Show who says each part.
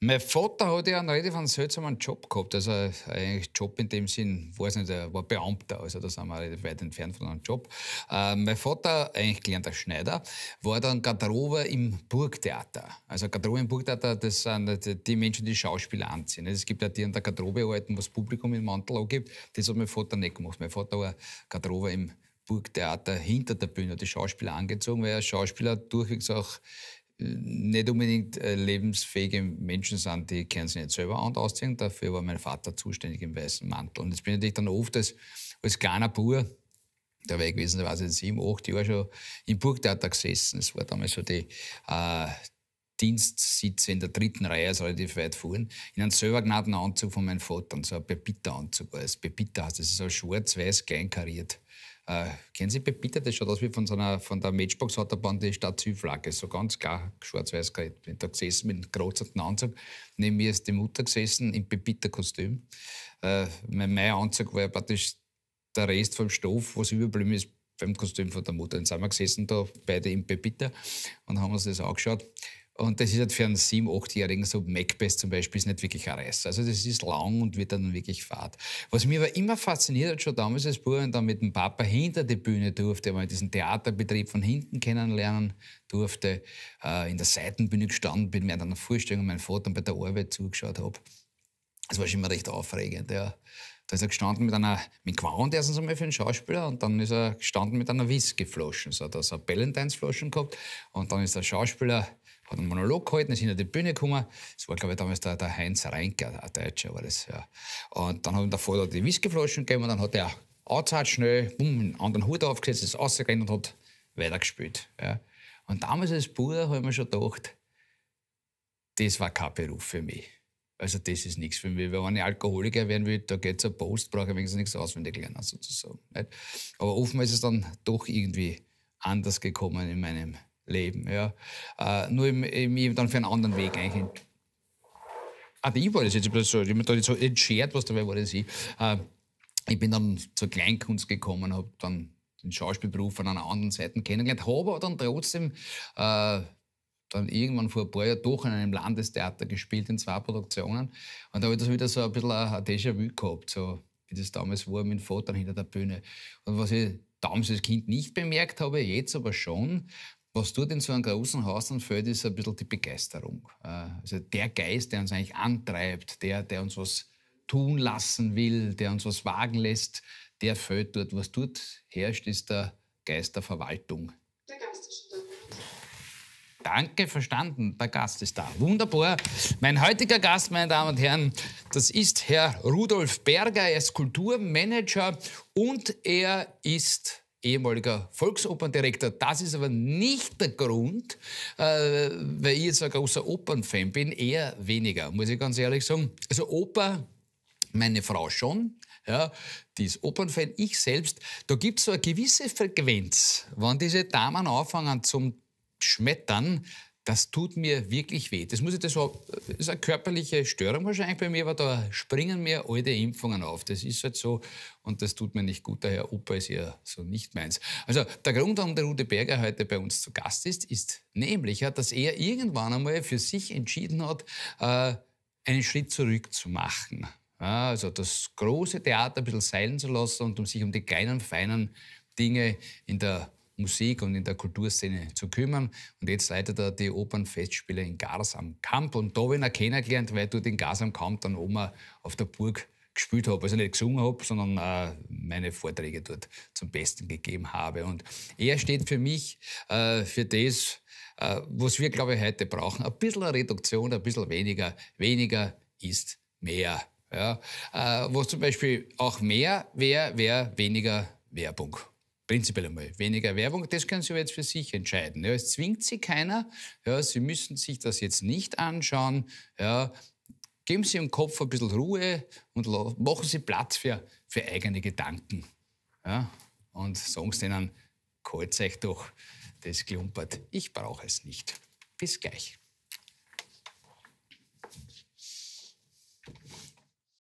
Speaker 1: Mein Vater hat ja einen relativ seltsamen Job gehabt. Also eigentlich Job in dem Sinn, weiß nicht, er war Beamter, also da sind wir relativ weit entfernt von einem Job. Äh, mein Vater, eigentlich gelernter Schneider, war dann Garderobe im Burgtheater. Also Garderobe im Burgtheater, das sind halt die Menschen, die Schauspieler anziehen. Es gibt ja die an der Garderobe halten, was Publikum im Mantel angibt. Das hat mein Vater nicht gemacht. Mein Vater war Garderobe im Burgtheater hinter der Bühne, die Schauspieler angezogen, weil er Schauspieler durchwegs auch nicht unbedingt äh, lebensfähige Menschen sind, die können sich nicht selber an und ausziehen. Dafür war mein Vater zuständig im weißen Mantel. Und jetzt bin ich dann oft als, als kleiner Bauer, da war ich gewesen, da war ich sieben, acht Jahre schon im Burgtheater gesessen. Es war damals so die äh, Dienstsitze in der dritten Reihe, also relativ weit vorn, in einem selber genannten Anzug von meinem Vater, so ein Pepita-Anzug Pepita heißt das, ist so schwarz-weiß, kleinkariert. kariert. Äh, kennen Sie Pepita? Das schaut aus wie von, so einer, von der Matchbox-Autobahn die Stadt-Südflagge. So ganz klar, schwarz-weiß geredet. Bin da gesessen mit einem großen Anzug. Neben mir ist die Mutter gesessen im Pepita-Kostüm. Äh, mein, mein Anzug war ja praktisch der Rest vom Stoff, was überblieben ist, beim Kostüm von der Mutter. Dann sind wir gesessen da beide im Pepita und haben uns das angeschaut. Und das ist halt für einen 7-, 8-Jährigen, so Macbeth zum Beispiel, ist nicht wirklich ein Reiß. Also das ist lang und wird dann wirklich fad. Was mich aber immer fasziniert hat, schon damals als Bub und dann mit dem Papa hinter die Bühne durfte, weil diesen Theaterbetrieb von hinten kennenlernen durfte, äh, in der Seitenbühne gestanden bin, mir dann eine Vorstellung mein Vater bei der Arbeit zugeschaut habe. Das war schon immer recht aufregend, ja. Da ist er gestanden mit einer, mit Quant erstens einmal für einen Schauspieler und dann ist er gestanden mit einer Whiskyflasche. So, da hat er Ballentinesflaschen gehabt und dann ist der Schauspieler hat einen Monolog gehalten, ist hinter die Bühne gekommen. Das war, glaube ich, damals der, der Heinz Reinker, ein Deutscher war das. Ja. Und dann haben der Vater die Whiskyflaschen gegeben und dann hat er outside schnell bumm, einen anderen Hut aufgesetzt, ist rausgegangen und hat weitergespielt. Ja. Und damals als Bruder habe ich mir schon gedacht, das war kein Beruf für mich. Also das ist nichts für mich. Wenn ich Alkoholiker werden will, da geht es ein Post, brauche ich wenigstens nichts auswendig lernen sozusagen. Aber offenbar ist es dann doch irgendwie anders gekommen in meinem leben. Ja. Äh, nur mich dann für einen anderen Weg eigentlich. Ah, ich war das jetzt so, ich da jetzt so entschert, was dabei war das ich. Äh, ich bin dann zur Kleinkunst gekommen, habe dann den Schauspielberuf von einer anderen Seite kennengelernt, habe aber dann trotzdem äh, dann irgendwann vor ein paar Jahren doch in einem Landestheater gespielt, in zwei Produktionen. Und da habe ich das wieder so ein bisschen ein Déjà-vu gehabt, so wie das damals war mit dem Vater hinter der Bühne. Und was ich damals als Kind nicht bemerkt habe, jetzt aber schon, was tut in so einem großen Haus Hausanfeld, ist ein bisschen die Begeisterung. Äh, also der Geist, der uns eigentlich antreibt, der, der uns was tun lassen will, der uns was wagen lässt, der fällt dort. Was dort herrscht, ist der Geist der Verwaltung. Der Geist ist da. Danke, verstanden. Der Gast ist da. Wunderbar. Mein heutiger Gast, meine Damen und Herren, das ist Herr Rudolf Berger. Er ist Kulturmanager und er ist ehemaliger Volksoperndirektor. Das ist aber nicht der Grund, äh, weil ich jetzt ein großer Opernfan bin, eher weniger, muss ich ganz ehrlich sagen. Also Oper, meine Frau schon, ja, die ist Opernfan, ich selbst. Da gibt es so eine gewisse Frequenz. Wenn diese Damen anfangen zum Schmettern, das tut mir wirklich weh. Das muss ich das so, das ist eine körperliche Störung wahrscheinlich bei mir, aber da springen mir alte Impfungen auf. Das ist halt so und das tut mir nicht gut. Daher Opa ist ja so nicht meins. Also der Grund, warum der Rudi Berger heute bei uns zu Gast ist, ist nämlich, dass er irgendwann einmal für sich entschieden hat, äh, einen Schritt zurück zu machen. Also das große Theater ein bisschen seilen zu lassen und um sich um die kleinen, feinen Dinge in der Musik und in der Kulturszene zu kümmern. Und jetzt leitet er die Opernfestspiele in Gars am Kamp. Und da bin ich kennengelernt, weil du den Gars am Kamp dann oben auf der Burg gespielt habe. Also nicht gesungen habe, sondern äh, meine Vorträge dort zum Besten gegeben habe. Und er steht für mich äh, für das, äh, was wir, glaube ich, heute brauchen. Ein bisschen Reduktion, ein bisschen weniger. Weniger ist mehr. Ja? Äh, was zum Beispiel auch mehr wäre, wäre weniger Werbung prinzipiell einmal weniger Werbung, das können Sie aber jetzt für sich entscheiden. Ja, es zwingt Sie keiner, ja, Sie müssen sich das jetzt nicht anschauen. Ja, geben Sie Ihrem Kopf ein bisschen Ruhe und machen Sie Platz für, für eigene Gedanken. Ja, und sagen Sie denen, kalt euch doch, das klumpert, ich brauche es nicht. Bis gleich.